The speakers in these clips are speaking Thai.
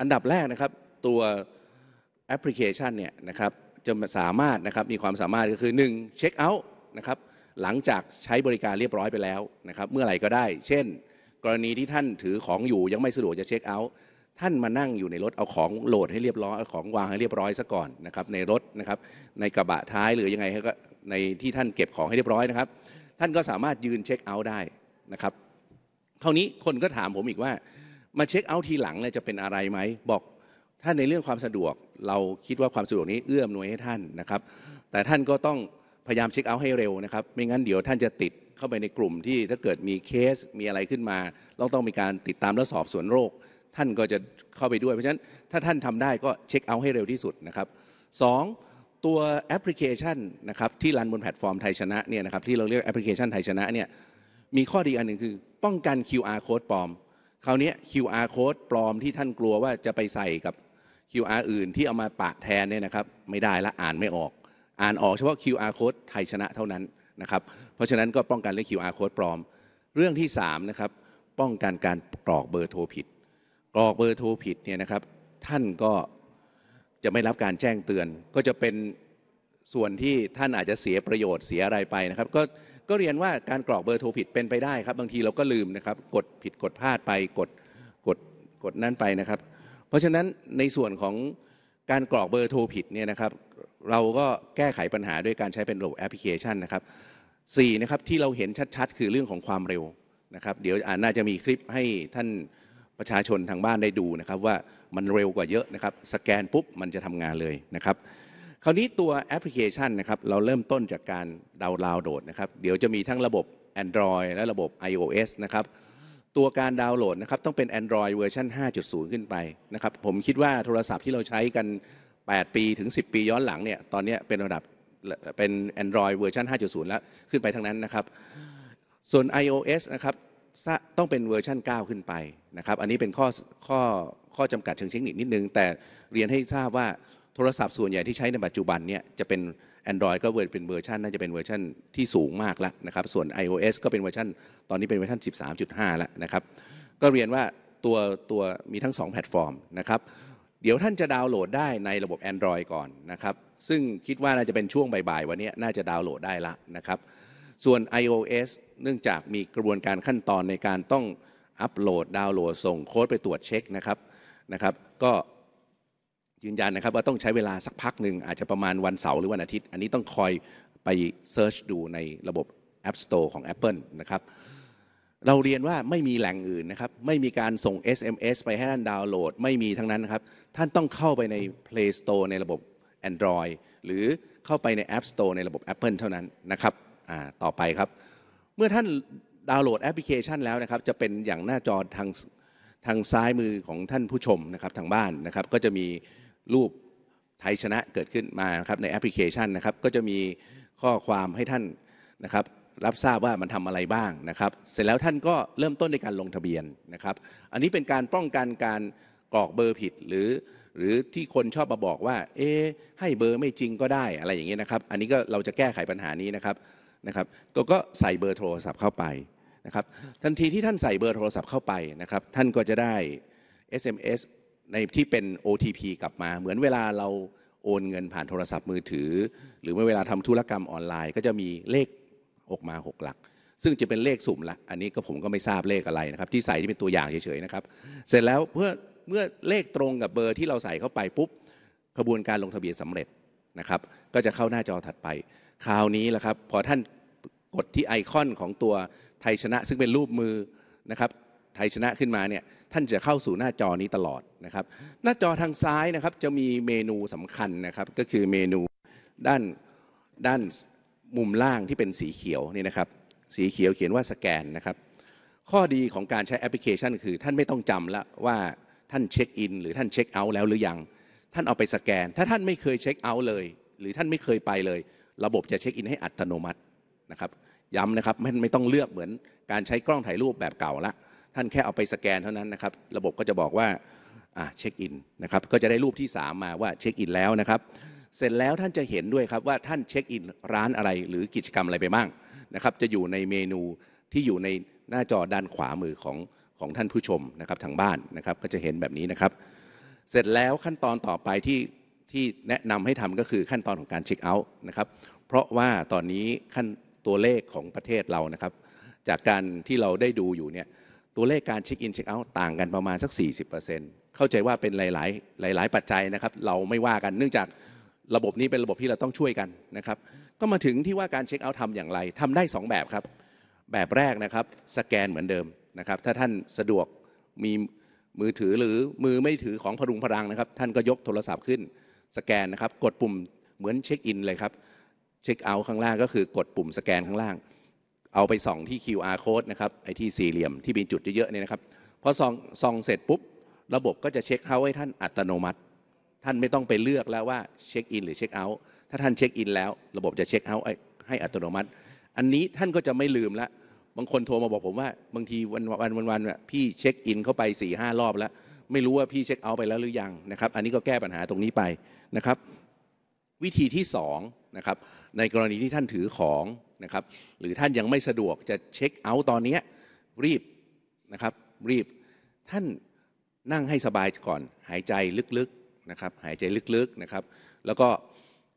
อันดับแรกนะครับตัวแอปพลิเคชันเนี่ยนะครับจะสามารถนะครับมีความสามารถก็คือ1เช็คเอาท์นะครับหลังจากใช้บริการเรียบร้อยไปแล้วนะครับเมื่อไหร่ก็ได้ เช่น กรณีที่ท่านถือของอยู่ยังไม่สะดวกจะเช็คเอาท์ท่านมานั่งอยู่ในรถเอาของโหลดให้เรียบร้อยเอาของวางให้เรียบร้อยซะก่อนนะครับในรถนะครับในกระบะท้ายหรือยังไงก็ในที่ท่านเก็บของให้เรียบร้อยนะครับ ท่านก็สามารถยืนเช็คเอาท์ได้นะครับเท่านี้คนก็ถามผมอีกว่ามาเช็คเอาท์ทีหลังเนี่ยจะเป็นอะไรไหมบอกถ้าในเรื่องความสะดวกเราคิดว่าความสะดวกนี้เอื้อมหน่วยให้ท่านนะครับแต่ท่านก็ต้องพยายามเช็คเอาท์ให้เร็วนะครับไม่งั้นเดี๋ยวท่านจะติดเข้าไปในกลุ่มที่ถ้าเกิดมีเคสมีอะไรขึ้นมาเราต้องมีการติดตามและสอบสวนโรค ท่านก็จะเข้าไปด้วยเพราะฉะนั้นถ้าท่านทำได้ก็เช็คเอาท์ให้เร็วที่สุดนะครับ 2. ตัวแอปพลิเคชันนะครับที่รันบนแพลตฟอร์มไทยชนะเนี่ยนะครับที่เราเรียกแอปพลิเคชันไทยชนะเนี่ยมีข้อดีอันหนึ่งคือป้องกัน QR code ปลอมคราวนี้ QR code ปลอมที่ท่านกลัวว่าจะไปใส่กับ QR อื่น ที่เอามาปะแทนเนี่ยนะครับไม่ได้ละอ่านไม่ออก อ่านออกเฉพาะ QR code ไทยชนะเท่านั้นนะครับเพราะฉะนั้นก็ป้องกันเรื่อง QR code ปลอม เรื่องที่3นะครับป้องกันการกรอกเบอร์โทรผิด กรอกเบอร์โทรผิดเนี่ยนะครับท่านก็จะไม่รับการแจ้งเตือน ก็จะเป็นส่วนที่ท่านอาจจะเสียประโยชน์เสียอะไรไปนะครับก็ก็เรียนว่าการกรอกเบอร์โทรผิดเป็นไปได้ครับ บางทีเราก็ลืมนะครับกดผิดกดพลาดไปกดกดกดนั่นไปนะครับ เพราะฉะนั้นในส่วนของการกรอกเบอร์โทรผิดเนี่ยนะครับ เราก็แก้ไขปัญหาด้วยการใช้เป็นระบบแอปพลิเคชันนะครับสี่นะครับที่เราเห็นชัดๆ คือเรื่องของความเร็วนะครับเดี๋ยวอาน่าจะมีคลิปให้ท่านประชาชนทางบ้านได้ดูนะครับว่ามันเร็วกว่าเยอะนะครับสแกนปุ๊บมันจะทำงานเลยนะครับคราวนี้ตัวแอปพลิเคชันนะครับเราเริ่มต้นจากการดาวน์โหลดนะครับเดี๋ยวจะมีทั้งระบบ Android และระบบ iOS นะครับตัวการดาวน์โหลดนะครับต้องเป็น Android เวอร์ชัน5.0 ขึ้นไปนะครับผมคิดว่าโทรศัพท์ที่เราใช้กัน 8 ปีถึง 10 ปีย้อนหลังเนี่ยตอนนี้เป็นระดับเป็น Android เวอร์ชัน5.0 แล้วขึ้นไปทั้งนั้นนะครับ ส่วน iOS นะครับต้องเป็นเวอร์ชัน9 ขึ้นไปนะครับอันนี้เป็นข้อข้อข้อจำกัดเชิงเทคนิคนิดนึง แต่เรียนให้ทราบว่าโทรศัพท์ส่วนใหญ่ที่ใช้ในปัจจุบันเนี่ย จะเป็น Android ก็เวอร์เป็นเวอร์ชันน่าจะเป็นเวอร์ชันที่สูงมากแล้วนะครับส่วน iOS ก็เป็นเวอร์ชันตอนนี้เป็นเวอร์ชัน13.5 แล้วนะครับก็เรียนว่าตัวตัวมีทั้ง 2 แพลตฟอร์มนะครับเดี๋ยวท่านจะดาวน์โหลดได้ในระบบ Android ก่อนนะครับซึ่งคิดว่าน่าจะเป็นช่วงบ่ายๆวันนี้น่าจะดาวน์โหลดได้ละนะครับส่วน iOS เนื่องจากมีกระบวนการขั้นตอนในการต้องอัปโหลด ดาวน์โหลดส่งโค้ดไปตรวจเช็คนะครับนะครับก็ยืนยันนะครับว่าต้องใช้เวลาสักพักหนึ่งอาจจะประมาณวันเสาร์หรือวันอาทิตย์ อันนี้ต้องคอยไปเซิร์ชดูในระบบ App Store ของ Apple นะครับเราเรียนว่าไม่มีแหล่งอื่นนะครับไม่มีการส่ง SMS ไปให้ท่านดาวน์โหลด ไม่มีทั้งนั้นนะครับท่านต้องเข้าไปใน Play Store ในระบบ Android หรือเข้าไปใน App Store ในระบบ Apple เท่านั้นนะครับต่อไปครับ เมื่อท่านดาวน์โหลดแอปพลิเคชันแล้วนะครับจะเป็นอย่างหน้าจอทางทางซ้ายมือของท่านผู้ชมนะครับทางบ้านนะครับก็จะมีรูปไทยชนะเกิดขึ้นมานครับในแอปพลิเคชันนะครับก็จะมีข้อความให้ท่านนะครับรับทราบว่ามันทำอะไรบ้างนะครับ เสร็จแล้วท่านก็เริ่มต้นในการลงทะเบียนนะครับอันนี้เป็นการป้องกันการกรอกเบอร์ผิดหรือ หรือที่คนชอบมาบอกว่าเอ๊ให้เบอร์ไม่จริงก็ได้อะไรอย่างเงี้ยนะครับ อันนี้ก็เราจะแก้ไขปัญหานี้นะครับนะครับก็ก็ใส่เบอร์โทรศัพท์เข้าไปนะครับทันทีที่ท่านใส่เบอร์โทรศัพท์เข้าไปนะครับท่านก็จะได้ SMS ในที่เป็น OTP กลับมา เหมือนเวลาเราโอนเงินผ่านโทรศัพท์มือถือ หรือเมื่อเวลาทำธุรกรรมออนไลน์ก็จะมีเลขออกมา 6 หลัก ซึ่งจะเป็นเลขสุ่มละ อันนี้ก็ผมก็ไม่ทราบเลขอะไรนะครับ ที่ใส่ที่เป็นตัวอย่างเฉยๆนะครับ เสร็จแล้วเพื่อเมื่อเลขตรงกับเบอร์ที่เราใส่เข้าไปปุ๊บ กระบวนการลงทะเบียนสำเร็จนะครับ ก็จะเข้าหน้าจอถัดไปคราวนี้ละครับพอท่านกดที่ไอคอนของตัวไทยชนะ ซึ่งเป็นรูปมือนะครับไทยชนะขึ้นมาเนี่ยท่านจะเข้าสู่หน้าจอนี้ตลอดนะครับหน้าจอทางซ้ายนะครับจะมีเมนูสำคัญนะครับก็คือเมนูด้านด้านมุมล่างที่เป็นสีเขียวนี่นะครับสีเขียวเขียนว่าสแกนนะครับข้อดีของการใช้แอปพลิเคชันคือท่านไม่ต้องจำละว่าท่านเช็คอินหรือท่านเช็คเอาท์แล้วหรือยัง ท่านเอาไปสแกน ถ้าท่านไม่เคยเช็คเอาท์เลย หรือท่านไม่เคยไปเลย ระบบจะเช็คอินให้อัตโนมัตินะครับย้ำนะครับไม่ไม่ต้องเลือกเหมือนการใช้กล้องถ่ายรูปแบบเก่าละท่านแค่เอาไปสแกนเท่านั้นนะครับ ระบบก็จะบอกว่าเช็คอินนะครับก็จะได้รูปที่3มาว่าเช็คอินแล้วนะครับ เสร็จแล้วท่านจะเห็นด้วยครับว่าท่านเช็คอินร้านอะไรหรือกิจกรรมอะไรไปบ้างนะครับ จะอยู่ในเมนูที่อยู่ในหน้าจอด้านขวามือของของท่านผู้ชมนะครับทางบ้านนะครับ ก็จะเห็นแบบนี้นะครับ เสร็จแล้วขั้นตอนต่อไปที่ที่แนะนำให้ทำก็คือขั้นตอนของการเช็คเอาท์นะครับเพราะว่าตอนนี้ขั้นตัวเลขของประเทศเรานะครับ จากการที่เราได้ดูอยู่เนี่ยตัวเลขการเช็คอินเช็คเอาท์ต่างกันประมาณสัก 40%เข้าใจว่าเป็นหลายๆ หลาย ๆ ปัจจัยนะครับ เราไม่ว่ากันเนื่องจากระบบนี้เป็นระบบที่เราต้องช่วยกันนะครับก็มาถึงที่ว่าการเช็คเอาท์ทำอย่างไรทำได้ 2 แบบครับ แบบแรกนะครับ สแกนเหมือนเดิมนะครับถ้าท่านสะดวกมีมือถือหรือมือไม่ถือของพรุงพรังนะครับ ท่านก็ยกโทรศัพท์ขึ้น สแกนนะครับกดปุ่มเหมือนเช็คอินเลยครับเช็คเอาท์ข้างล่างก็คือกดปุ่มสแกนข้างล่างเอาไปส่องที่ QR code นะครับไอ้ที่สี่เหลี่ยมที่มีจุดเยอะๆ เนี่ยนะครับพอส่องส่องเสร็จปุ๊บ ระบบก็จะเช็คเอาให้ท่านอัตโนมัติ ท่านไม่ต้องไปเลือกแล้วว่าเช็คอินหรือเช็คเอาท์ ถ้าท่านเช็คอินแล้วระบบจะเช็คเอาท์ให้อัตโนมัติ อันนี้ท่านก็จะไม่ลืมละ บางคนโทรมาบอกผมว่าบางทีวันวันวันวันเนี่ยพี่เช็คอินเข้าไป4ี่ห้ารอบแล้ว ไม่รู้ว่าพี่เช็คเอาท์ไปแล้วหรือยังนะครับ อันนี้ก็แก้ปัญหาตรงนี้ไปนะครับวิธีที่ 2นะครับในกรณีที่ท่านถือของนะครับ หรือท่านยังไม่สะดวกจะเช็คเอาท์ตอนนี้รีบนะครับรีบ ท่านนั่งให้สบายก่อนหายใจลึกๆนะครับหายใจลึกๆนะครับ แล้วก็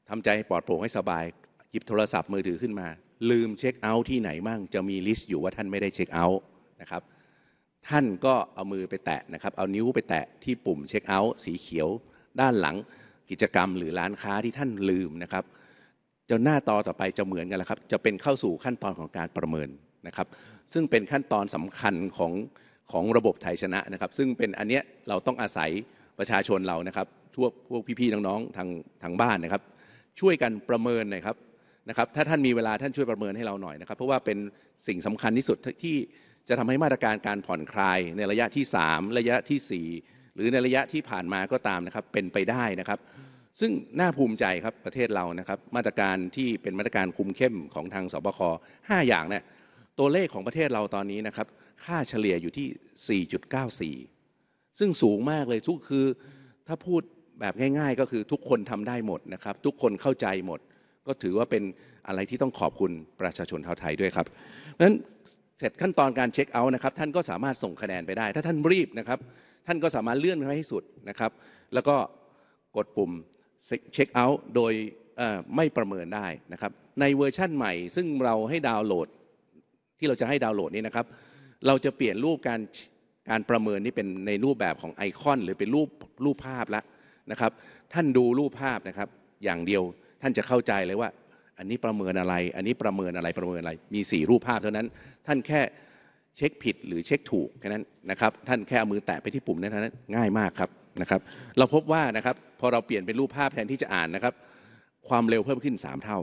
ทำใจปลอดโปร่งให้สบายหยิบโทรศัพท์มือถือขึ้นมา ลืมเช็คเอาท์ที่ไหนมั่งจะมีลิสต์อยู่ว่าท่านไม่ได้เช็คเอาท์นะครับ ท่านก็เอามือไปแตะนะครับเอานิ้วไปแตะที่ปุ่มเช็คเอาท์สีเขียวด้านหลังกิจกรรมหรือร้านค้าที่ท่านลืมนะครับจนหน้าต่อต่อไปจะเหมือนกันแล้วครับ จะเป็นเข้าสู่ขั้นตอนของการประเมินนะครับ ซึ่งเป็นขั้นตอนสำคัญของของระบบไทยชนะนะครับ ซึ่งเป็นอันเนี้ยเราต้องอาศัยประชาชนเรานะครับทั่วพวกพี่ๆน้องๆทางทางบ้านนะครับ ช่วยกันประเมินนะครับนะครับถ้าท่านมีเวลาท่านช่วยประเมินให้เราหน่อยนะครับ เพราะว่าเป็นสิ่งสำคัญที่สุดที่จะทำให้มาตรการการผ่อนคลายในระยะที่ 3 ระยะที่ 4 หรือในระยะที่ผ่านมาก็ตามนะครับเป็นไปได้นะครับซึ่ง น่าภูมิใจครับประเทศเรานะครับมาตรการที่เป็นมาตรการคุมเข้มของทางสบค5 อย่างเนี่ยตัวเลขของประเทศเราตอนนี้นะครับค่าเฉลี่ยอยู่ที่ 4.94 ซึ่งสูงมากเลยทุกคือถ้าพูดแบบง่ายๆ ก็คือทุกคนทำได้หมดนะครับทุกคนเข้าใจหมด ก็ถือว่าเป็นอะไรที่ต้องขอบคุณประชาชนชาวไทยด้วยครับ เพราะฉะนั้นเสร็จขั้นตอนการเช็คเอาท์นะครับท่านก็สามารถส่งคะแนนไปได้ ถ้าท่านรีบนะครับท่านก็สามารถเลื่อนไปให้สุดนะครับแล้วก็กดปุ่มเช็คเอาท์โดยไม่ประเมินได้นะครับในเวอร์ชั่นใหม่ซึ่งเราให้ดาวน์โหลด ที่เราจะให้ดาวน์โหลดนี้นะครับ เราจะเปลี่ยนรูปการการประเมินนี่เป็นในรูปแบบของไอคอนหรือเป็นรูปรูปภาพแล้วนะครับ ท่านดูรูปภาพนะครับ อย่างเดียวท่านจะเข้าใจเลยว่า อันนี้ประเมินอะไร อันนี้ประเมินอะไรประเมินอะไรมี 4 รูปภาพเท่านั้น ท่านแค่เช็คผิด หรือเช็คถูกแค่นั้นนะครับท่านแค่เอามือแตะไปที่ปุ่มนั้นเท่านั้น ง่ายมากครับนะครับเราพบว่านะครับพอเราเปลี่ยนเป็นรูปภาพแทนที่จะอ่านนะครับความเร็วเพิ่มขึ้น 3 เท่า